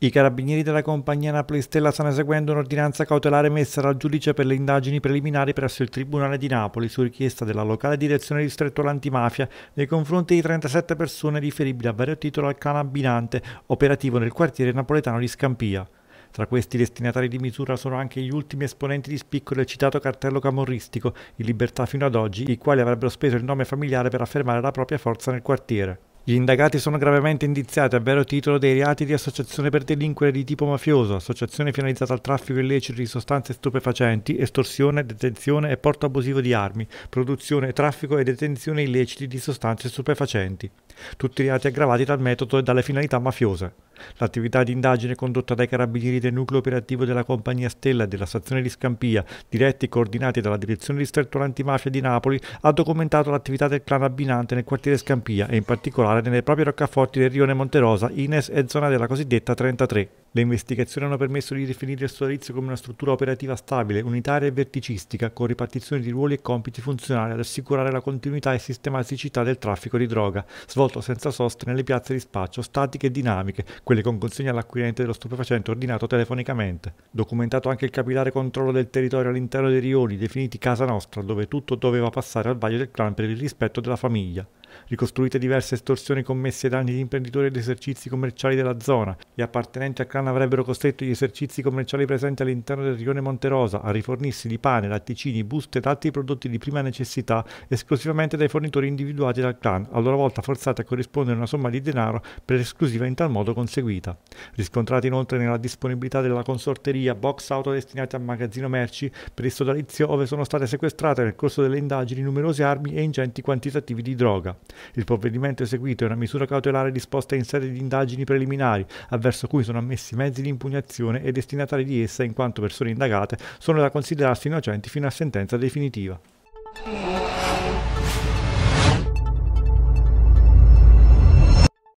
I carabinieri della compagnia Napoli Stella stanno eseguendo un'ordinanza cautelare messa dal giudice per le indagini preliminari presso il Tribunale di Napoli su richiesta della locale direzione distrettuale antimafia nei confronti di 37 persone riferibili a vario titolo al canabinante operativo nel quartiere napoletano di Scampia. Tra questi destinatari di misura sono anche gli ultimi esponenti di spicco del citato cartello camorristico, in libertà fino ad oggi, i quali avrebbero speso il nome familiare per affermare la propria forza nel quartiere. Gli indagati sono gravemente indiziati a vero titolo dei reati di associazione per delinquere di tipo mafioso, associazione finalizzata al traffico illecito di sostanze stupefacenti, estorsione, detenzione e porto abusivo di armi, produzione, traffico e detenzione illeciti di sostanze stupefacenti. Tutti reati aggravati dal metodo e dalle finalità mafiose. L'attività di indagine condotta dai carabinieri del nucleo operativo della Compagnia Stella e della stazione di Scampia, diretti e coordinati dalla Direzione Distrettuale Antimafia di Napoli, ha documentato l'attività del clan abbinante nel quartiere Scampia e in particolare nelle proprie roccaforti del rione Monterosa, Ines e zona della cosiddetta 33. Le investigazioni hanno permesso di definire il sodalizio come una struttura operativa stabile, unitaria e verticistica, con ripartizione di ruoli e compiti funzionali ad assicurare la continuità e sistematicità del traffico di droga, svolto senza sosta nelle piazze di spaccio, statiche e dinamiche, quelle con consegna all'acquirente dello stupefacente ordinato telefonicamente. Documentato anche il capillare controllo del territorio all'interno dei rioni, definiti Casa Nostra, dove tutto doveva passare al vaglio del clan per il rispetto della famiglia ricostruite diverse estorsioni commesse ai danni di imprenditori ed esercizi commerciali della zona. Gli appartenenti al clan avrebbero costretto gli esercizi commerciali presenti all'interno del rione Monterosa a rifornirsi di pane, latticini, buste ed altri prodotti di prima necessità esclusivamente dai fornitori individuati dal clan, a loro volta forzati a corrispondere una somma di denaro per esclusiva in tal modo conseguita. Riscontrati inoltre nella disponibilità della consorteria box auto destinate al magazzino merci per il sodalizio ove sono state sequestrate nel corso delle indagini numerose armi e ingenti quantitativi di droga. Il provvedimento eseguito è una misura cautelare disposta in sede di indagini preliminari, avverso cui sono ammessi mezzi di impugnazione e destinatari di essa, in quanto persone indagate, sono da considerarsi innocenti fino a sentenza definitiva.